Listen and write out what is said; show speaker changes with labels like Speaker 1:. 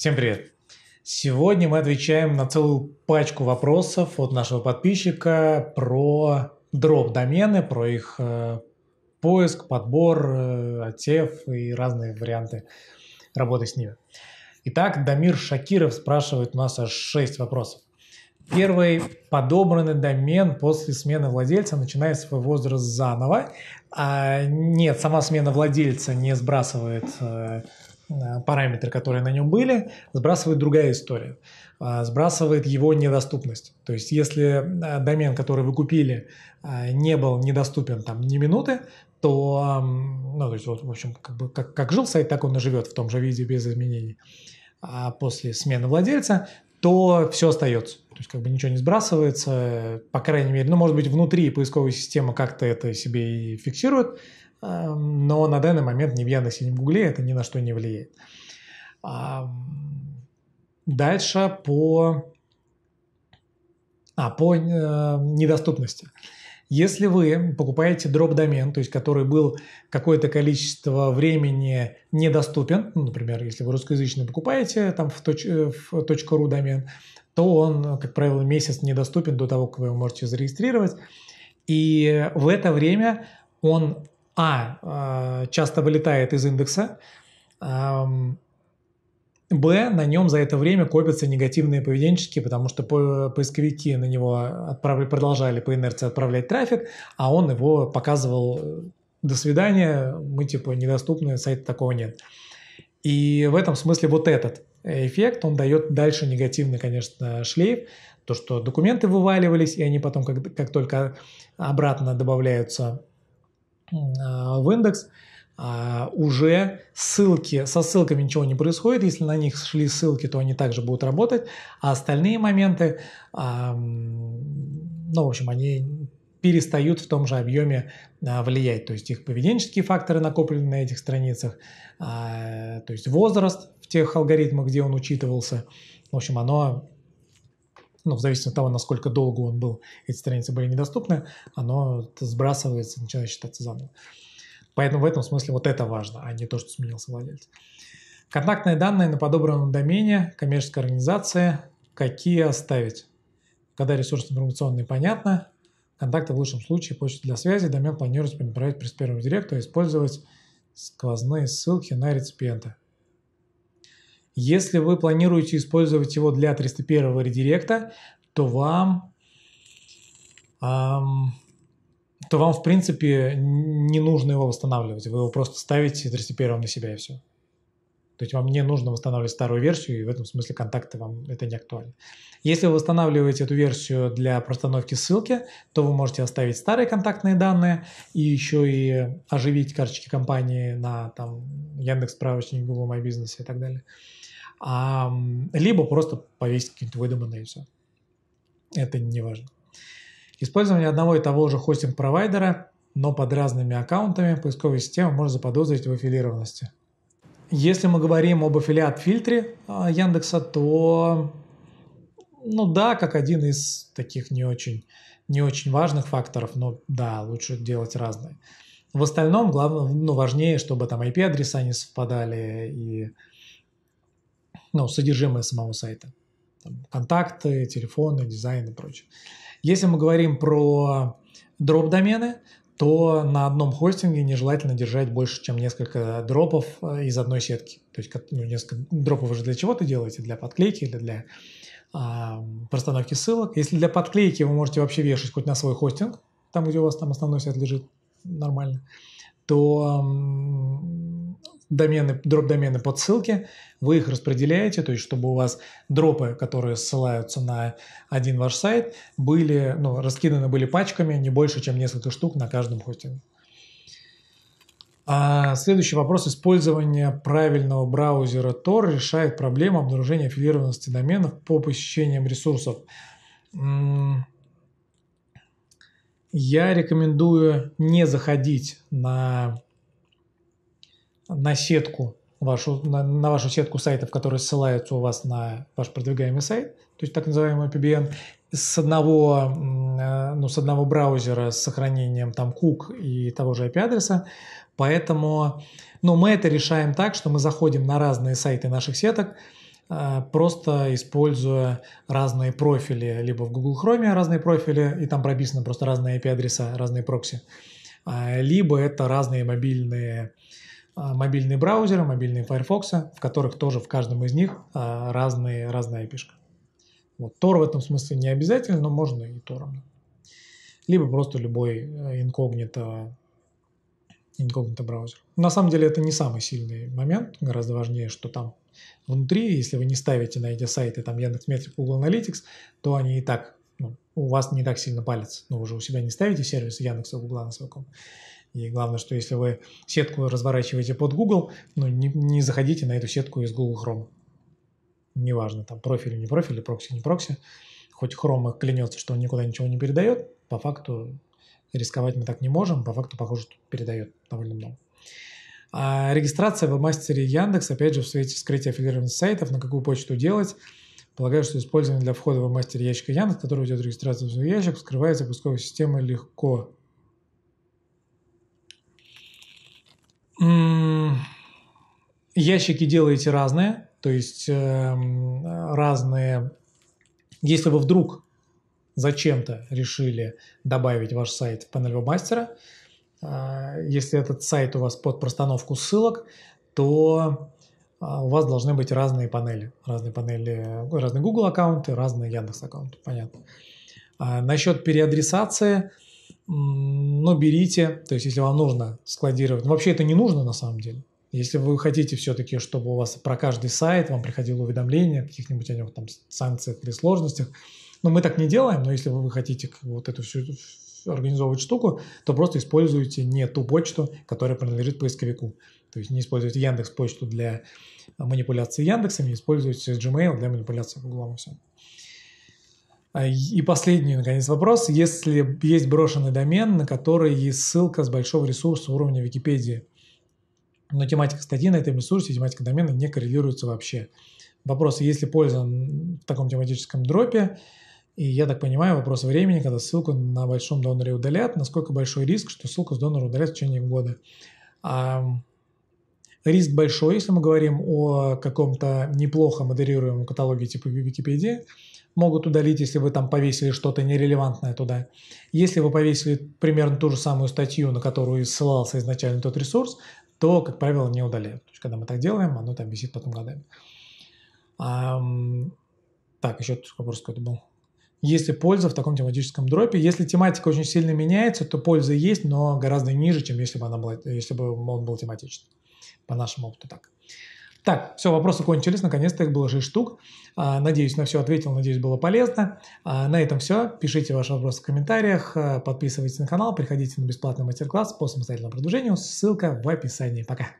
Speaker 1: Всем привет! Сегодня мы отвечаем на целую пачку вопросов от нашего подписчика про дроп-домены, про их э, поиск, подбор, э, отсев и разные варианты работы с ними. Итак, Дамир Шакиров спрашивает у нас аж 6 вопросов. Первый – подобранный домен после смены владельца начинает свой возраст заново. А, нет, сама смена владельца не сбрасывает э, Э, параметры, которые на нем были, сбрасывает другая история. А, сбрасывает его недоступность. То есть, если э, домен, который вы купили, э, не был недоступен там ни минуты, то, ну, то есть, вот, в общем, как, бы, как, как жил сайт, так он и живет в том же виде без изменений а после смены владельца, то все остается. То есть как бы ничего не сбрасывается, по крайней мере, ну, может быть, внутри поисковой системы как-то это себе и фиксирует, но на данный момент ни в Яндексе, ни в Гугле это ни на что не влияет. Дальше по, а, по э, недоступности. Если вы покупаете дроп-домен, то есть который был какое-то количество времени недоступен, ну, например, если вы русскоязычный покупаете там в, точ, э, в ру домен, то он, как правило, месяц недоступен до того, как вы его можете зарегистрировать. И в это время он а, а, часто вылетает из индекса, Б, на нем за это время копятся негативные поведенческие, потому что поисковики на него отправили, продолжали по инерции отправлять трафик, а он его показывал э, «до свидания, мы типа недоступны, сайта такого нет». И в этом смысле вот этот эффект, он дает дальше негативный, конечно, шлейф, то, что документы вываливались, и они потом, как, как только обратно добавляются а, в индекс, а, уже ссылки, со ссылками ничего не происходит, если на них шли ссылки, то они также будут работать, а остальные моменты, а, ну, в общем, они перестают в том же объеме влиять, то есть их поведенческие факторы накоплены на этих страницах, то есть возраст в тех алгоритмах, где он учитывался, в общем, оно ну, в зависимости от того, насколько долго он был, эти страницы были недоступны, оно сбрасывается, начинает считаться заново. Поэтому в этом смысле вот это важно, а не то, что сменился владелец. Контактные данные на подобранном домене коммерческая организация, какие оставить? Когда ресурс информационный, понятно. Контакты в лучшем случае, почта для связи, домен планируется направить при первому директу использовать сквозные ссылки на реципиента. Если вы планируете использовать его для 301 редиректа, то вам, эм, то вам в принципе не нужно его восстанавливать. Вы его просто ставите 301 на себя и все. То есть вам не нужно восстанавливать старую версию, и в этом смысле контакты вам это не актуально. Если вы восстанавливаете эту версию для простановки ссылки, то вы можете оставить старые контактные данные и еще и оживить карточки компании на там, Яндекс справочник, Google My Business и так далее. А, либо просто повесить какие-нибудь выдуманные и все. Это не важно. Использование одного и того же хостинг-провайдера, но под разными аккаунтами поисковая система может заподозрить в аффилированности. Если мы говорим об аффилиат-фильтре а, Яндекса, то ну да, как один из таких не очень, не очень важных факторов, но да, лучше делать разные. В остальном, главное, ну, важнее, чтобы там IP-адреса не совпадали и ну, содержимое самого сайта. Там, контакты, телефоны, дизайн и прочее. Если мы говорим про дроп-домены, то на одном хостинге нежелательно держать больше, чем несколько дропов э, из одной сетки. То есть ну, несколько дропов уже для чего то делаете? Для подклейки или для а, простановки ссылок. Если для подклейки вы можете вообще вешать хоть на свой хостинг, там, где у вас там основной сайт лежит, нормально, то домены, дроп-домены под ссылки, вы их распределяете, то есть чтобы у вас дропы, которые ссылаются на один ваш сайт, были, ну, раскиданы были пачками не больше, чем несколько штук на каждом хостинге. А следующий вопрос. Использование правильного браузера Tor решает проблему обнаружения аффилированности доменов по посещениям ресурсов. Я рекомендую не заходить на на сетку вашу, на, на вашу сетку сайтов, которые ссылаются у вас на ваш продвигаемый сайт, то есть так называемый PBN, с одного, э, ну, с одного браузера с сохранением там кук и того же IP-адреса. Поэтому ну, мы это решаем так, что мы заходим на разные сайты наших сеток, э, просто используя разные профили, либо в Google Chrome разные профили, и там прописаны просто разные IP-адреса, разные прокси, э, либо это разные мобильные а, мобильные браузеры, мобильные Firefox, в которых тоже в каждом из них а, разные, разная IP. -шка. Вот, Tor в этом смысле не обязательно, но можно и Тором. Либо просто любой э, инкогнито, инкогнито браузер. На самом деле это не самый сильный момент, гораздо важнее, что там внутри, если вы не ставите на эти сайты там Яндекс Яндекс.Метрик, Google Analytics, то они и так, ну, у вас не так сильно палец, но вы же у себя не ставите сервисы Яндекса, Google на своем и главное, что если вы сетку разворачиваете под Google, ну, не, не заходите на эту сетку из Google Chrome. Неважно, там профиль, или не профиль, или прокси, не прокси. Хоть Chrome клянется, что он никуда ничего не передает, по факту рисковать мы так не можем, по факту, похоже, что передает довольно много. А регистрация в мастере Яндекс, опять же, в свете вскрытия аффилированных сайтов, на какую почту делать, Полагаю, что использование для входа в мастер ящика Яндекс, который ведет регистрацию в свой ящик, вскрывается поисковой системой легко. Ящики делаете разные, то есть э, разные. Если вы вдруг зачем-то решили добавить ваш сайт в панель вебмастера, э, если этот сайт у вас под простановку ссылок, то э, у вас должны быть разные панели. Разные панели, разные Google аккаунты, разные Яндекс аккаунты, понятно. А насчет переадресации – но ну, берите, то есть если вам нужно складировать, ну, вообще это не нужно на самом деле. Если вы хотите все-таки, чтобы у вас про каждый сайт вам приходило уведомление о каких-нибудь о нем там санкциях или сложностях, но мы так не делаем, но если вы хотите вот эту всю организовывать штуку, то просто используйте не ту почту, которая принадлежит поисковику. То есть не используйте Яндекс почту для манипуляции Яндексом, не используйте Gmail для манипуляции Google. Всем. А, и последний, наконец, вопрос. Если есть брошенный домен, на который есть ссылка с большого ресурса уровня Википедии, но тематика статьи на этом ресурсе и тематика домена не коррелируются вообще. Вопрос, есть ли польза в таком тематическом дропе, и я так понимаю, вопрос времени, когда ссылку на большом доноре удалят, насколько большой риск, что ссылку с донора удалят в течение года. Риск большой, если мы говорим о каком-то неплохо модерируемом каталоге типа Википедии. Могут удалить, если вы там повесили что-то нерелевантное туда. Если вы повесили примерно ту же самую статью, на которую ссылался изначально тот ресурс, то, как правило, не удаляют. То есть, когда мы так делаем, оно там висит потом годами. А, так, еще вопрос какой-то был если польза в таком тематическом дропе. Если тематика очень сильно меняется, то польза есть, но гораздо ниже, чем если бы, она была, если бы он был тематичный по-нашему опыту так. Так, все, вопросы кончились, наконец-то их было 6 штук. А, надеюсь, на все ответил, надеюсь, было полезно. А, на этом все. Пишите ваши вопросы в комментариях, а, подписывайтесь на канал, приходите на бесплатный мастер-класс по самостоятельному продвижению. Ссылка в описании. Пока.